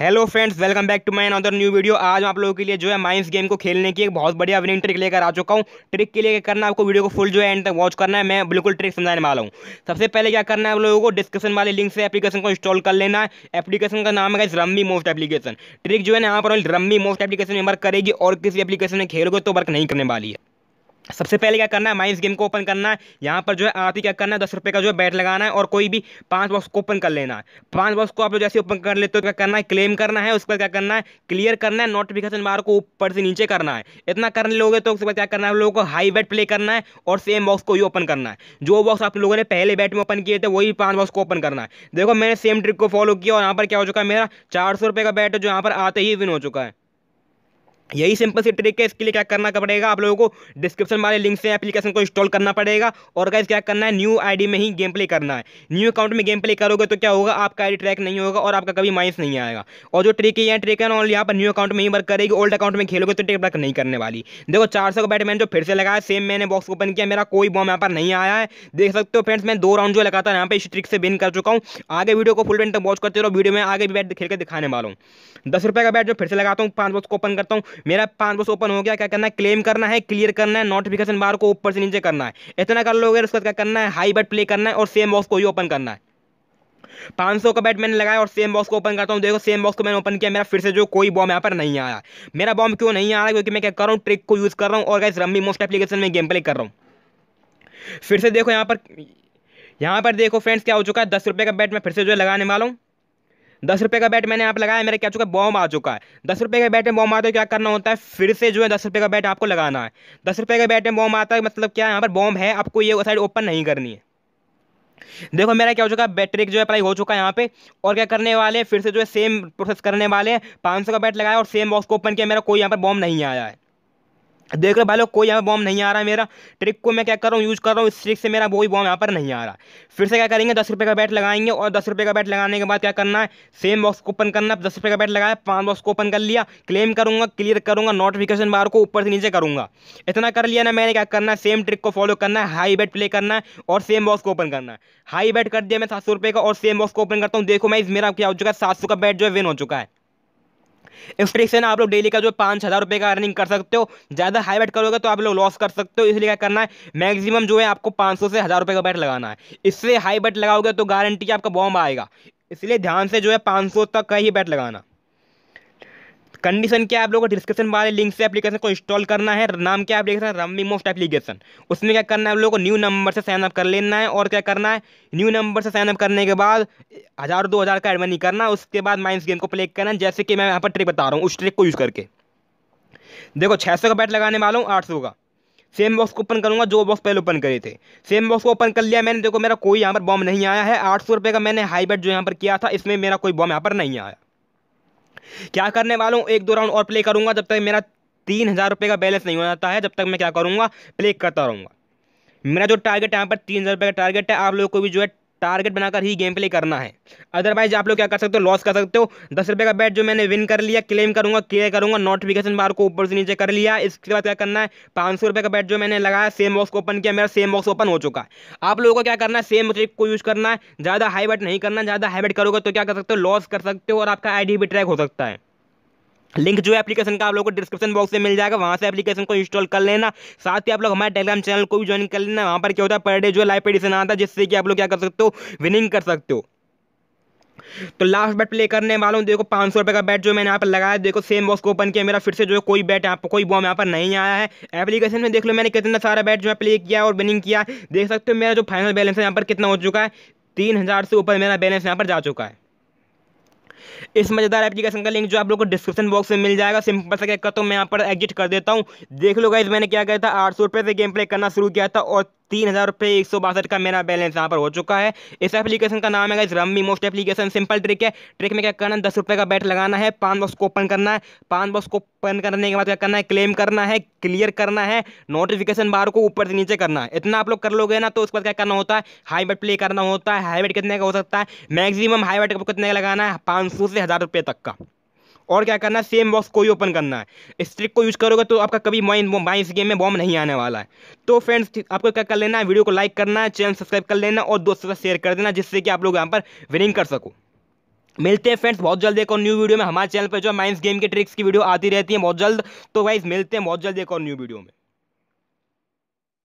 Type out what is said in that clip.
hello friends welcome back to my another new video आज आप लोगों के लिए जो है माइंस गेम को खेलने की एक बहुत बढ़िया विनिंग ट्रिक लेकर आ चुका हूँ ट्रिक के लिए करना आपको वीडियो को फुल जो है एंड तक वॉच करना है मैं बिल्कुल ट्रिक समझाने वाला हूँ सबसे पहले क्या करना है आप लोगों को डिस्क्रिप्शन वाले लिंक से एप्लीकेशन को इंस्टॉल कर लेना है एप्लीकेशन का नाम है रम्मी मोस्ट एप्लीकेशन ट्रिक जो है ना यहाँ पर रम्मी मोस्ट एप्लीकेशन में वर्क करेगी और किसी एप्लीकेशन में खेलोगे तो वर्क नहीं करने वाली है सबसे पहले क्या करना है माइंस गेम को ओपन करना है यहाँ पर जो है आप ही क्या करना है दस रुपये का जो है बैट लगाना है और कोई भी पांच बॉक्स को ओपन कर लेना है पांच बॉक्स को आप जैसे ओपन कर लेते हो तो क्या करना है क्लेम करना है उसके बाद क्या करना है क्लियर करना है नोटिफिकेशन बार को ऊपर से नीचे करना है इतना कर लोगे तो उसके बाद क्या करना है आप लोगों को हाई बैट प्ले करना है और सेम बॉक्स को ही ओपन करना है जो बॉक्स आप लोगों ने पहले बैट में ओपन किए थे वही पाँच बॉक्स को ओपन करना है देखो मैंने सेम ट्रिक को फॉलो किया और यहाँ पर क्या हो चुका है मेरा चार सौ का बैट जो यहाँ पर आते ही विन हो चुका है यही सिंपल सी ट्रिक है इसके लिए क्या करना पड़ेगा आप लोगों को डिस्क्रिप्शन वाले लिंक से एप्लीकेशन को इंस्टॉल करना पड़ेगा और गाइस क्या करना है न्यू आईडी में ही गेम प्ले करना है न्यू अकाउंट में गेम प्ले करोगे तो क्या होगा आपका आईडी ट्रैक नहीं होगा और आपका कभी माइंस नहीं आएगा और जो ट्रिक है यहाँ ट्रिक है ना यहाँ पर न्यू अकाउंट में ही वर्क करेगी ओल्ड अकाउंट में खेलोगे तो ट्रिक वर्क नहीं करने वाली देखो चार का बैट जो फिर से लगाया सेम मैंने बॉक्स ओपन किया मेरा कोई बॉम यहाँ पर नहीं आया है देख सकते हो फ्रेंड्स मैं दो राउंड जो लगातार यहाँ पर इस ट्रिक से बिन कर चुका हूँ आगे वीडियो को फुल टाइम तक वॉच करते रहो वीडियो में आगे भी बैट खेल के दिखाने वाला हूँ दस रुपये का बैट जो फिर से लगाता हूँ पाँच बॉक्स को ओपन करता हूँ मेरा पान बॉक्स ओपन हो गया क्या करना है क्लेम करना है क्लियर करना है नोटिफिकेशन बार को ऊपर से नीचे करना है इतना कर लोगे उसका क्या करना है हाई बैट प्ले करना है और सेम बॉक्स को ही ओपन करना है पाँच सौ का बैट मैंने लगाया और सेम बॉक्स को ओपन करता हूँ देखो सेम बॉक्स को मैंने ओपन किया मेरा फिर से जो कोई बॉम यहाँ पर नहीं आया मेरा बॉम क्यों नहीं आ रहा क्योंकि मैं क्या कर रहा हूँ ट्रिक को यूज़ कर रहा हूँ और इस रम्मी मोस्ट एप्लीकेशन में गेम प्ले कर रहा हूँ फिर से देखो यहाँ पर यहाँ पर देखो फ्रेंड्स क्या हो चुका है दस रुपये का बैट मैं फिर से जो लगाने वाला हूँ दस रुपये का बैट मैंने आप लगाया मेरा क्या चुका है बॉम्ब आ चुका है दस रुपये का बैट में बॉम्ब आता है क्या करना होता है फिर से जो है दस रुपये का बैट आपको लगाना है दस रुपये का बैट में बॉम्ब आता है मतलब क्या यहाँ पर बॉम्ब है आपको ये साइड ओपन नहीं करनी है देखो मेरा क्या हो चुका है बैटरी जो है अप्लाई हो चुका है यहाँ पे और क्या करने वाले फिर से जो है सेम प्रोसेस करने वाले हैं पाँच का बैट लगाया और सेम बॉक्स को ओपन किया मेरा कोई यहाँ पर बॉम्ब नहीं आया है देख रहे भाई लोग कोई यहाँ पर बॉम्ब नहीं आ रहा है मेरा ट्रिक को मैं क्या कर रहा हूँ यूज़ कर रहा हूँ इस ट्रिक से मेरा वही बॉम्ब यहाँ पर नहीं आ रहा फिर से क्या करेंगे दस रुपये का बैट लगाएंगे और दस रुपये का बैट लगाने के बाद क्या करना है सेम बॉक्स को ओपन करना है दस रुपये का बैट लगाया पाँच बॉक्स को ओपन कर लिया क्लेम करूँगा क्लियर करूँगा नोटिफिकेशन बार को ऊपर से नीचे करूँगा इतना कर लिया ना मैंने क्या करना है सेम ट्रिक को फॉलो करना है हाई बैट प्ले करना है और सेम बॉक्स को ओपन करना है हाई बैट कर दिया मैं सात का और सेम बॉक्स को ओपन करता हूँ देखो मैं इस मेरा क्या हो चुका है सात का बैट जो है विन हो चुका है स्ट्रिक ना आप लोग डेली का जो पाँच हज़ार रुपये का अर्निंग कर सकते हो ज़्यादा हाई बैट करोगे तो आप लोग लॉस कर सकते हो इसलिए क्या करना है मैक्सिमम जो है आपको पाँच सौ से हज़ार रुपये का बैट लगाना है इससे हाई बैट लगाओगे तो गारंटी आपका बॉम्ब आएगा इसलिए ध्यान से जो है पाँच सौ तक का ही बैट लगाना कंडीशन क्या है आप लोगों को डिस्क्रिप्शन वाले लिंक से एप्लीकेशन को इंस्टॉल करना है नाम क्या एप्लीकेशन रम्मी मोस्ट एप्लीकेशन उसमें क्या करना है आप लोगों को न्यू नंबर से साइनअप कर लेना है और क्या करना है न्यू नंबर से साइनअप करने के बाद हज़ार दो हज़ार का एड मनी करना उसके बाद माइंस गेम को प्ले करना है जैसे कि मैं यहाँ पर ट्रिक बता रहा हूँ उस ट्रिक को यूज़ करके देखो छः का बैट लगाने वाला हूँ आठ का सेम बॉक्स को ओपन करूंगा जो बॉक्स पहले ओपन करे थे सेम बॉक्स को ओपन कर लिया मैंने देखो मेरा कोई यहाँ पर बॉम्ब नहीं आया है आठ सौ रुपये का मैंने हाई बेट जो यहाँ पर किया था इसमें मेरा कोई बॉम्ब यहाँ पर नहीं आया क्या करने वाला हूँ एक दो राउंड और प्ले करूँगा जब तक मेरा तीन हज़ार रुपये का बैलेंस नहीं हो जाता है जब तक मैं क्या करूँगा प्ले करता रहूँगा मेरा जो टारगेट यहाँ पर तीन हज़ार रुपये का टारगेट है आप लोगों को भी जो है टारगेट बनाकर ही गेम प्ले करना है अदरवाइज आप लोग क्या कर सकते हो लॉस कर सकते हो दस रुपये का बैट जो मैंने विन कर लिया क्लेम करूंगा क्लियर करूंगा नोटिफिकेशन बार को ऊपर से नीचे कर लिया इसके बाद क्या करना है पाँच सौ रुपये का बैट जो मैंने लगाया सेम बॉक्स को ओपन किया मेरा सेम बॉक्स ओपन हो चुका है आप लोगों को क्या करना है सेम ट्रिक को यूज़ करना है ज़्यादा हाई बैट नहीं करना ज़्यादा हाई बैट करोगे तो क्या कर सकते हो लॉस कर सकते हो और आपका आई भी ट्रैक हो सकता है लिंक जो है एप्लीकेशन का आप लोगों को डिस्क्रिप्शन बॉक्स में मिल जाएगा वहाँ से एप्लीकेशन को इंस्टॉल कर लेना साथ ही आप लोग हमारे टेलीग्राम चैनल को भी ज्वाइन कर लेना वहाँ पर क्या होता है पर डे जो लाइव एडिशन आता है जिससे कि आप लोग क्या कर सकते हो विनिंग कर सकते हो तो लास्ट बैट प्ले करने वाला हूँ देखो पाँच सौ रुपये का बैट जो मैंने यहाँ पर लगाया देखो सेम बॉक्स को ओपन किया मेरा फिर से जो है कोई बैट यहाँ पर कोई बॉम यहाँ पर नहीं आया है एप्लीकेशन में देख लो मैंने कितना सारा बैट जो है प्ले किया और विनिंग किया देख सकते हो मेरा जो फाइनल बैलेंस है यहाँ पर कितना हो चुका है तीन हज़ार से ऊपर मेरा बैलेंस यहाँ पर जा चुका है इस मज़ेदार एप्लीकेशन का लिंक जो आप लोग को डिस्क्रिप्शन बॉक्स में मिल जाएगा सिंपल से क्या करता हूँ मैं यहाँ पर एग्जिट कर देता हूँ देख लो गाइज मैंने क्या किया था आठ सौ रुपये से गेम प्ले करना शुरू किया था और तीन हज़ार रुपये एक सौ बासठ का मेरा बैलेंस यहाँ पर हो चुका है इस एप्लीकेशन का नाम है rummy most application simple trick है ट्रिक में क्या करना है दस रुपये का बैट लगाना है पान बॉक्स को ओपन करना है पान बॉक्स को ओपन करने के बाद क्या करना है क्लेम करना है क्लियर करना है नोटिफिकेशन बार को ऊपर से नीचे करना है इतना आप लोग कर लोगे ना तो उसके बाद क्या करना होता है हाई बैट प्ले करना होता है हाई बैट कितने का हो सकता है मैक्सिमम हाई बैट कितने का लगाना है पाँच से हज़ार रुपये तक का और क्या करना है सेम बॉक्स को ही ओपन करना है इस ट्रिक को यूज करोगे तो आपका कभी माइन माइन गेम में बॉम्ब नहीं आने वाला है तो फ्रेंड्स आपको क्या कर लेना है वीडियो को लाइक करना है चैनल सब्सक्राइब कर लेना और दोस्तों से साथ शेयर कर देना जिससे कि आप लोग यहाँ पर विनिंग कर सको मिलते हैं फ्रेंड्स बहुत जल्द एक और न्यू वीडियो में हमारे चैनल पर जो माइंस गेम के ट्रिक्स की वीडियो आती रहती है बहुत जल्द तो वाइज मिलते हैं बहुत जल्द एक और न्यू वीडियो में